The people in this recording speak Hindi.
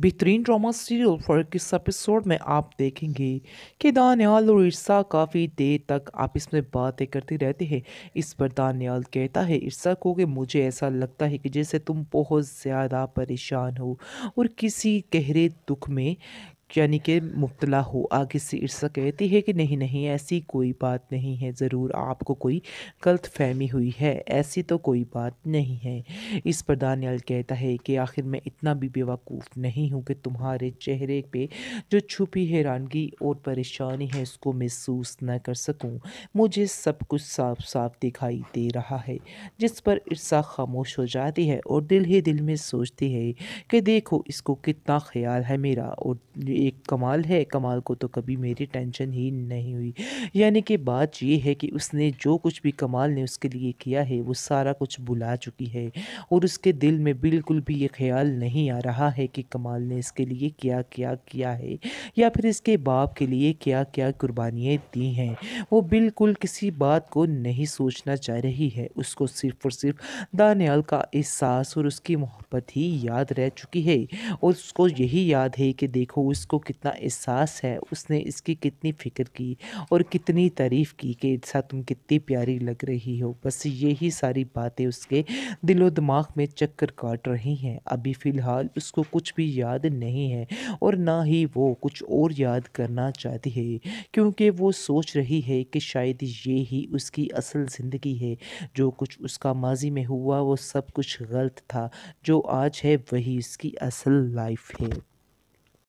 बेहतरीन ड्रामा सीरियल फॉर किस एपिसोड में आप देखेंगे कि दानियाल और ईर्षा काफ़ी देर तक आपस में बातें करते रहते हैं इस पर दानियाल कहता है ईर्षा को कि मुझे ऐसा लगता है कि जैसे तुम बहुत ज़्यादा परेशान हो और किसी गहरे दुख में यानी कि मुबतला हो आगे से इर्सा कहती है कि नहीं नहीं ऐसी कोई बात नहीं है ज़रूर आपको कोई गलत फहमी हुई है ऐसी तो कोई बात नहीं है इस पर दानियाल कहता है कि आखिर मैं इतना भी बेवकूफ़ नहीं हूँ कि तुम्हारे चेहरे पे जो छुपी हैरानगी और परेशानी है उसको महसूस न कर सकूँ मुझे सब कुछ साफ साफ दिखाई दे रहा है जिस पर इर्सा खामोश हो जाती है और दिल ही दिल में सोचती है कि देखो इसको कितना ख्याल है मेरा और एक कमाल है कमाल को तो कभी मेरी टेंशन ही नहीं हुई यानी कि बात यह है कि उसने जो कुछ भी कमाल ने उसके लिए किया है वो सारा कुछ बुला चुकी है और उसके दिल में बिल्कुल भी ये ख्याल नहीं आ रहा है कि कमाल ने इसके लिए क्या क्या किया है या फिर इसके बाप के लिए क्या क्या कुर्बानियाँ दी हैं वो बिल्कुल किसी बात को नहीं सोचना चाह रही है उसको सिर्फ और सिर्फ दानियाल का एहसास और उसकी मोहब्बत ही याद रह चुकी है और उसको यही याद है कि देखो उस उसको कितना एहसास है उसने इसकी कितनी फ़िक्र की और कितनी तारीफ़ की कि इर्सा तुम कितनी प्यारी लग रही हो बस यही सारी बातें उसके दिलो दिमाग में चक्कर काट रही हैं अभी फ़िलहाल उसको कुछ भी याद नहीं है और ना ही वो कुछ और याद करना चाहती है क्योंकि वो सोच रही है कि शायद ये ही उसकी असल ज़िंदगी है जो कुछ उसका माजी में हुआ वो सब कुछ गलत था जो आज है वही इसकी असल लाइफ है